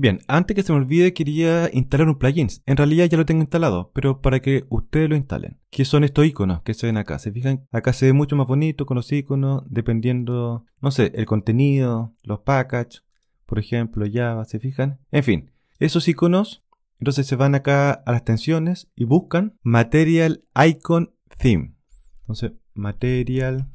Bien, antes que se me olvide quería instalar un plugin. En realidad ya lo tengo instalado, pero para que ustedes lo instalen. ¿Qué son estos iconos que se ven acá. Se fijan, acá se ve mucho más bonito con los iconos, dependiendo, no sé, el contenido, los packages, por ejemplo, Java, se fijan. En fin, esos iconos, entonces se van acá a las tensiones y buscan Material Icon Theme. Entonces, Material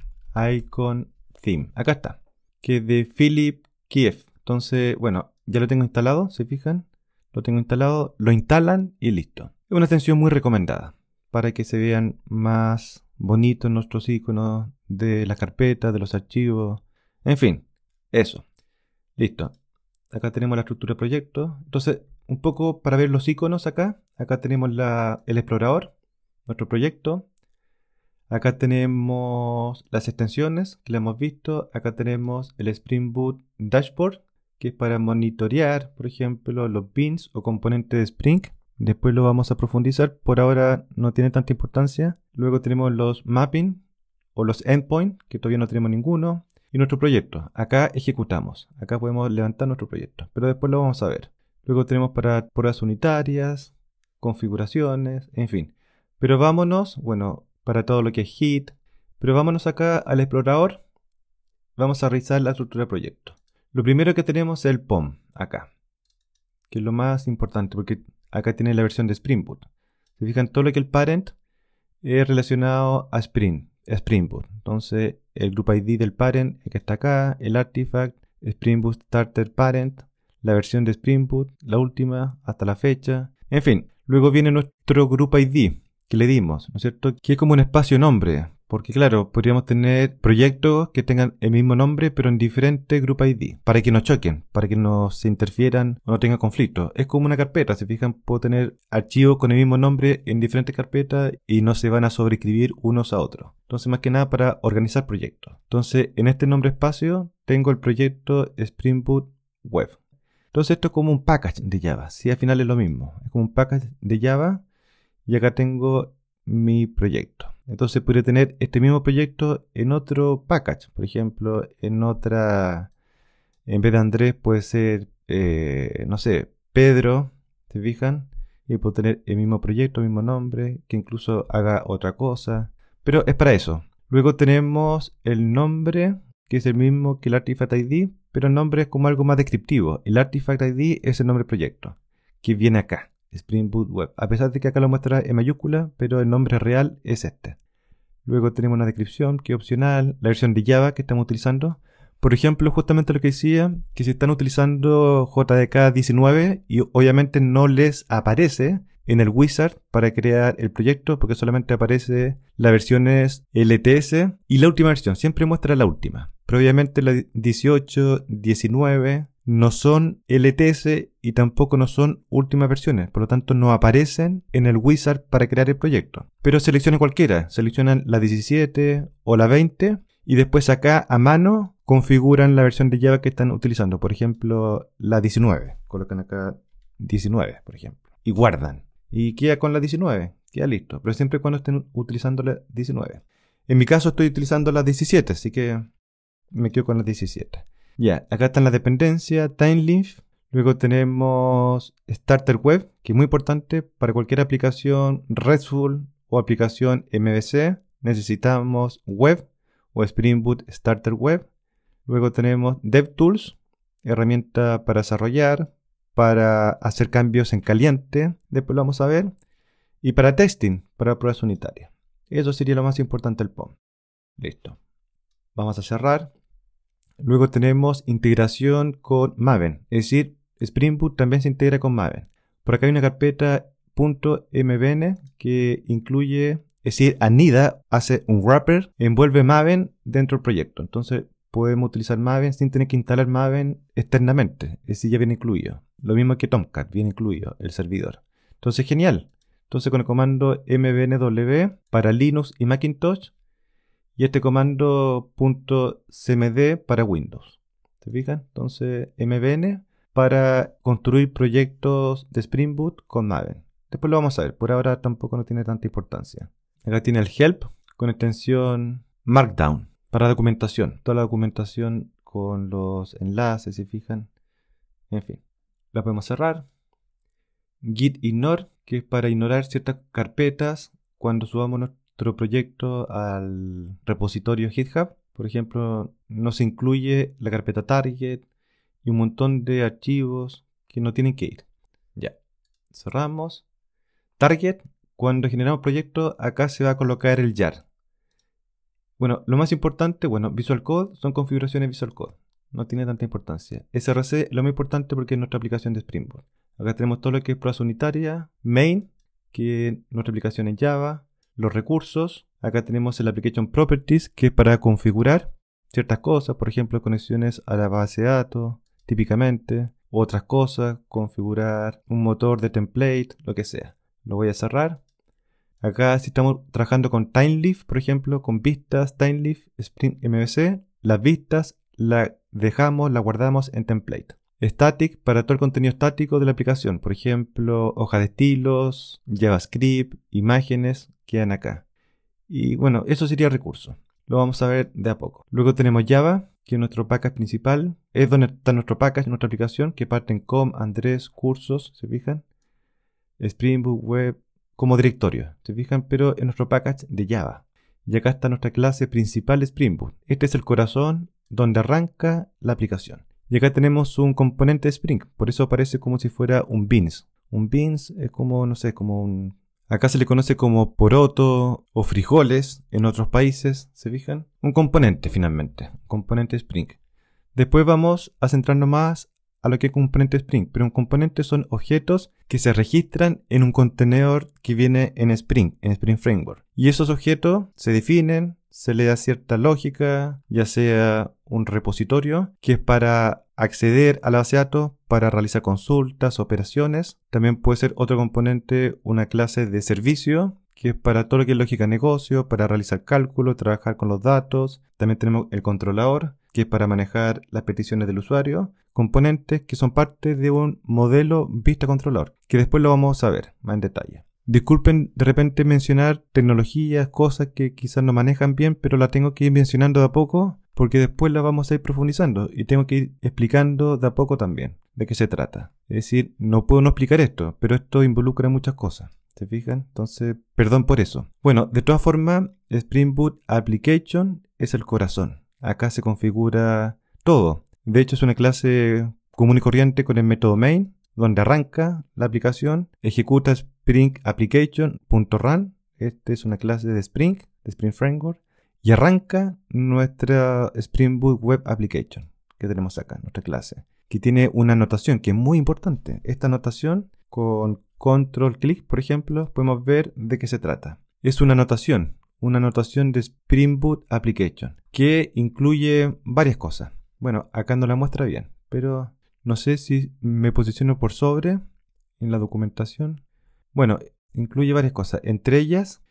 Icon Theme. Acá está. Que es de Philip Kiev. Entonces, bueno, ya lo tengo instalado, ¿se fijan? Lo tengo instalado, lo instalan y listo. Es una extensión muy recomendada para que se vean más bonitos nuestros iconos de las carpetas, de los archivos, en fin, eso. Listo. Acá tenemos la estructura de proyecto. Entonces, un poco para ver los iconos acá. Acá tenemos el explorador, nuestro proyecto. Acá tenemos las extensiones que le hemos visto. Acá tenemos el Spring Boot Dashboard, que es para monitorear, por ejemplo, los bins o componentes de Spring. Después lo vamos a profundizar, por ahora no tiene tanta importancia. Luego tenemos los mapping o los endpoints, que todavía no tenemos ninguno. Y nuestro proyecto, acá ejecutamos, acá podemos levantar nuestro proyecto, pero después lo vamos a ver. Luego tenemos para pruebas unitarias, configuraciones, en fin. Pero vámonos, bueno, para todo lo que es HIT. pero vámonos acá al explorador. Vamos a revisar la estructura de proyecto. Lo primero que tenemos es el POM acá, que es lo más importante porque acá tiene la versión de Spring Boot. Se fijan todo lo que el parent es relacionado a Spring, Spring Boot. Entonces, el group ID del parent que está acá, el artifact, Spring Boot Starter Parent, la versión de Spring Boot, la última, hasta la fecha. En fin, luego viene nuestro group ID que le dimos, ¿no es cierto? Que es como un espacio nombre. Porque claro, podríamos tener proyectos que tengan el mismo nombre pero en diferente grupo ID, para que no choquen, para que no se interfieran o no tengan conflictos. Es como una carpeta, si fijan, puedo tener archivos con el mismo nombre en diferentes carpetas y no se van a sobreescribir unos a otros. Entonces, más que nada para organizar proyectos. Entonces, en este nombre espacio tengo el proyecto Spring Boot Web. Entonces, esto es como un package de Java. Si sí, al final es lo mismo. Es como un package de Java y acá tengo mi proyecto. Entonces podría tener este mismo proyecto en otro package, por ejemplo, en otra, en vez de Andrés puede ser, eh, no sé, Pedro, ¿te fijan? Y puede tener el mismo proyecto, el mismo nombre, que incluso haga otra cosa, pero es para eso. Luego tenemos el nombre, que es el mismo que el Artifact ID, pero el nombre es como algo más descriptivo. El Artifact ID es el nombre proyecto, que viene acá. Spring Boot Web, a pesar de que acá lo muestra en mayúscula, pero el nombre real es este. Luego tenemos una descripción que es opcional, la versión de Java que estamos utilizando. Por ejemplo, justamente lo que decía, que si están utilizando JDK 19 y obviamente no les aparece en el wizard para crear el proyecto porque solamente aparece versión es LTS y la última versión, siempre muestra la última. Pero obviamente la 18, 19, no son LTS y tampoco no son últimas versiones, por lo tanto no aparecen en el wizard para crear el proyecto. Pero seleccione cualquiera, seleccionan la 17 o la 20 y después acá a mano configuran la versión de Java que están utilizando, por ejemplo la 19, colocan acá 19 por ejemplo y guardan y queda con la 19, queda listo, pero siempre cuando estén utilizando la 19. En mi caso estoy utilizando la 17, así que me quedo con la 17. Ya, acá está la dependencia, Timelink. Luego tenemos Starter Web, que es muy importante para cualquier aplicación RESTful o aplicación MVC. Necesitamos Web o Spring Boot Starter Web. Luego tenemos DevTools, herramienta para desarrollar, para hacer cambios en caliente, después lo vamos a ver, y para testing, para pruebas unitarias. Eso sería lo más importante del POM. Listo. Vamos a cerrar. Luego tenemos integración con Maven, es decir, Spring Boot también se integra con Maven. Por acá hay una carpeta .mvn que incluye, es decir, anida, hace un wrapper, envuelve Maven dentro del proyecto. Entonces podemos utilizar Maven sin tener que instalar Maven externamente, es decir, ya viene incluido. Lo mismo que Tomcat, viene incluido el servidor. Entonces, genial. Entonces, con el comando mbnw para Linux y Macintosh y este comando .cmd para Windows. ¿Se fijan? Entonces, mbn para construir proyectos de Spring Boot con Maven. Después lo vamos a ver, por ahora tampoco no tiene tanta importancia. Acá tiene el help con extensión Markdown para documentación. Toda la documentación con los enlaces, si fijan. En fin, la podemos cerrar. Git ignore, que es para ignorar ciertas carpetas cuando subamos proyecto al repositorio GitHub. Por ejemplo, nos incluye la carpeta target y un montón de archivos que no tienen que ir. Ya, cerramos. Target, cuando generamos proyecto, acá se va a colocar el jar. Bueno, lo más importante, bueno, Visual Code son configuraciones Visual Code. No tiene tanta importancia. SRC lo más importante porque es nuestra aplicación de Springboard. Acá tenemos todo lo que es pruebas unitaria main, que nuestra aplicación en Java, los recursos. Acá tenemos el Application Properties, que es para configurar ciertas cosas, por ejemplo, conexiones a la base de datos, típicamente, otras cosas, configurar un motor de template, lo que sea. Lo voy a cerrar. Acá si estamos trabajando con Leaf, por ejemplo, con vistas, Leaf, Spring MVC, las vistas las dejamos, las guardamos en template static para todo el contenido estático de la aplicación. Por ejemplo, hojas de estilos, JavaScript, imágenes, quedan acá. Y bueno, eso sería recurso. Lo vamos a ver de a poco. Luego tenemos Java, que es nuestro package principal. Es donde está nuestro package, nuestra aplicación, que parten en com, Andrés, cursos, ¿se fijan? Spring Boot Web como directorio, ¿se fijan? Pero es nuestro package de Java. Y acá está nuestra clase principal Spring Boot. Este es el corazón donde arranca la aplicación. Y acá tenemos un componente Spring, por eso aparece como si fuera un beans. Un beans es como, no sé, como un... Acá se le conoce como poroto o frijoles en otros países, ¿se fijan? Un componente finalmente, un componente Spring. Después vamos a centrarnos más a lo que es componente Spring, pero un componente son objetos que se registran en un contenedor que viene en Spring, en Spring Framework. Y esos objetos se definen, se le da cierta lógica, ya sea un repositorio que es para acceder a la base de datos para realizar consultas, operaciones. También puede ser otro componente una clase de servicio, que es para todo lo que es lógica de negocio, para realizar cálculos, trabajar con los datos. También tenemos el controlador, que es para manejar las peticiones del usuario. Componentes que son parte de un modelo vista controlador, que después lo vamos a ver más en detalle. Disculpen de repente mencionar tecnologías, cosas que quizás no manejan bien, pero la tengo que ir mencionando de a poco porque después la vamos a ir profundizando y tengo que ir explicando de a poco también de qué se trata. Es decir, no puedo no explicar esto, pero esto involucra muchas cosas. ¿Se fijan? Entonces, perdón por eso. Bueno, de todas formas, Spring Boot Application es el corazón. Acá se configura todo. De hecho, es una clase común y corriente con el método main, donde arranca la aplicación, ejecuta Spring Application.run. Esta es una clase de Spring, de Spring Framework y arranca nuestra Spring Boot Web Application que tenemos acá, nuestra clase, que tiene una anotación que es muy importante. Esta anotación con control clic, por ejemplo, podemos ver de qué se trata. Es una anotación, una anotación de Spring Boot Application, que incluye varias cosas. Bueno, acá no la muestra bien, pero no sé si me posiciono por sobre en la documentación. Bueno, incluye varias cosas, entre ellas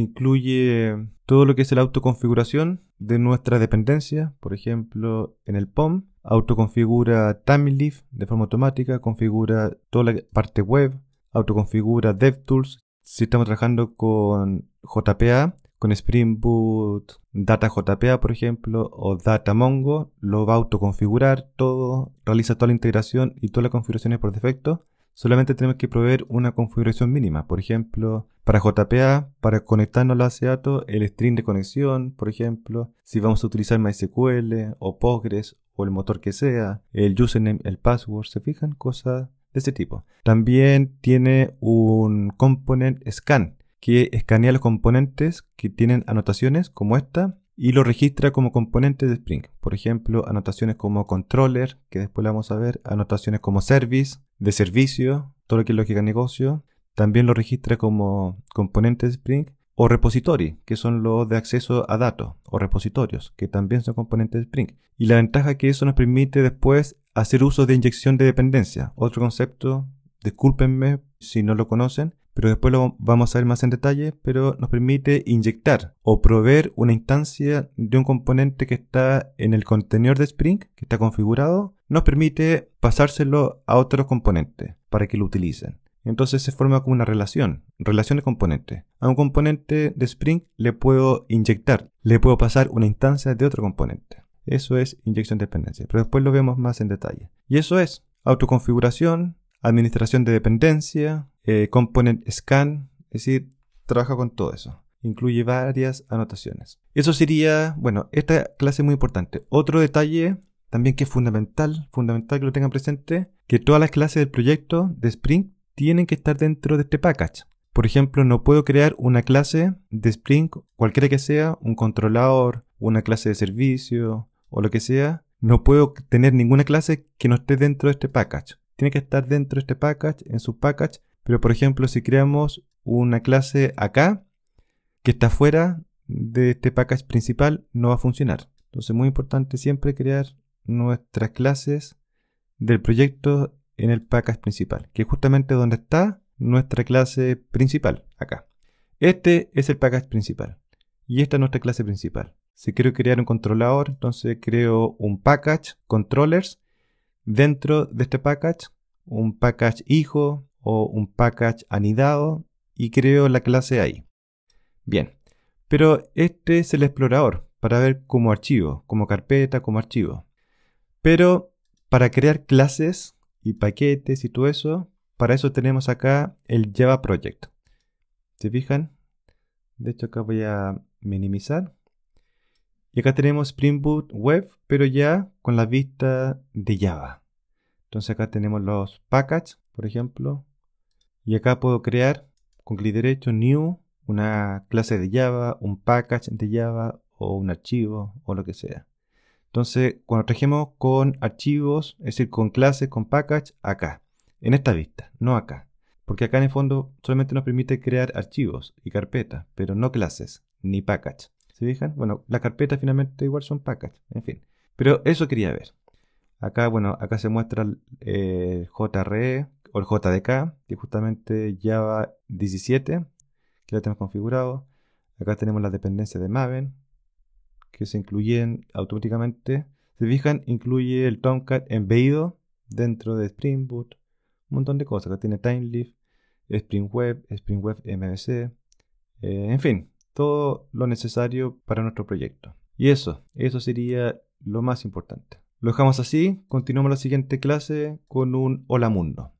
incluye todo lo que es la autoconfiguración de nuestra dependencia. Por ejemplo, en el POM autoconfigura Leaf de forma automática, configura toda la parte web, autoconfigura DevTools. Si estamos trabajando con JPA, con Spring Boot, Data JPA, por ejemplo, o Data Mongo, lo va a autoconfigurar todo, realiza toda la integración y todas las configuraciones por defecto solamente tenemos que proveer una configuración mínima. Por ejemplo, para JPA, para conectarnos a la base el string de conexión, por ejemplo, si vamos a utilizar MySQL o Postgres o el motor que sea, el username, el password, ¿se fijan? Cosas de este tipo. También tiene un component scan que escanea los componentes que tienen anotaciones como esta y lo registra como componente de Spring. Por ejemplo, anotaciones como controller, que después la vamos a ver, anotaciones como service, de servicio, todo lo que es lógica de negocio. También lo registra como componente de Spring o repository, que son los de acceso a datos o repositorios, que también son componentes de Spring. Y la ventaja es que eso nos permite después hacer uso de inyección de dependencia, otro concepto, discúlpenme si no lo conocen, pero después lo vamos a ver más en detalle, pero nos permite inyectar o proveer una instancia de un componente que está en el contenedor de Spring, que está configurado, nos permite pasárselo a otros componentes para que lo utilicen. Entonces se forma como una relación, relación de componente. A un componente de Spring le puedo inyectar, le puedo pasar una instancia de otro componente. Eso es inyección de dependencia, pero después lo vemos más en detalle. Y eso es autoconfiguración, administración de dependencia, eh, component scan, es decir, trabaja con todo eso. Incluye varias anotaciones. Eso sería, bueno, esta clase es muy importante. Otro detalle también que es fundamental, fundamental que lo tengan presente, que todas las clases del proyecto de Spring tienen que estar dentro de este package. Por ejemplo, no puedo crear una clase de Spring, cualquiera que sea, un controlador, una clase de servicio o lo que sea. No puedo tener ninguna clase que no esté dentro de este package. Tiene que estar dentro de este package, en su package, pero por ejemplo, si creamos una clase acá que está fuera de este package principal, no va a funcionar. Entonces, muy importante siempre crear nuestras clases del proyecto en el package principal, que es justamente donde está nuestra clase principal, acá. Este es el package principal y esta es nuestra clase principal. Si quiero crear un controlador, entonces creo un package controllers dentro de este package, un package hijo, o un package anidado y creo la clase ahí. Bien, pero este es el explorador para ver como archivo, como carpeta, como archivo. Pero para crear clases y paquetes y todo eso, para eso tenemos acá el Java Project. ¿Se fijan? De hecho acá voy a minimizar. Y acá tenemos Spring Boot Web, pero ya con la vista de Java. Entonces acá tenemos los packages, por ejemplo. Y acá puedo crear con clic derecho new una clase de Java, un package de Java o un archivo o lo que sea. Entonces, cuando trajemos con archivos, es decir, con clases, con package, acá, en esta vista, no acá. Porque acá en el fondo solamente nos permite crear archivos y carpetas, pero no clases ni package. ¿Se fijan? Bueno, las carpetas finalmente igual son package, en fin. Pero eso quería ver. Acá, bueno, acá se muestra el eh, JRE, o el JDK, que justamente Java 17, que ya tenemos configurado. Acá tenemos las dependencias de Maven, que se incluyen automáticamente. Si fijan, incluye el Tomcat embebido dentro de Spring Boot. Un montón de cosas. Acá tiene TimeLeaf, Spring Web, Spring Web MVC. Eh, en fin, todo lo necesario para nuestro proyecto. Y eso, eso sería lo más importante. Lo dejamos así, continuamos la siguiente clase con un hola mundo.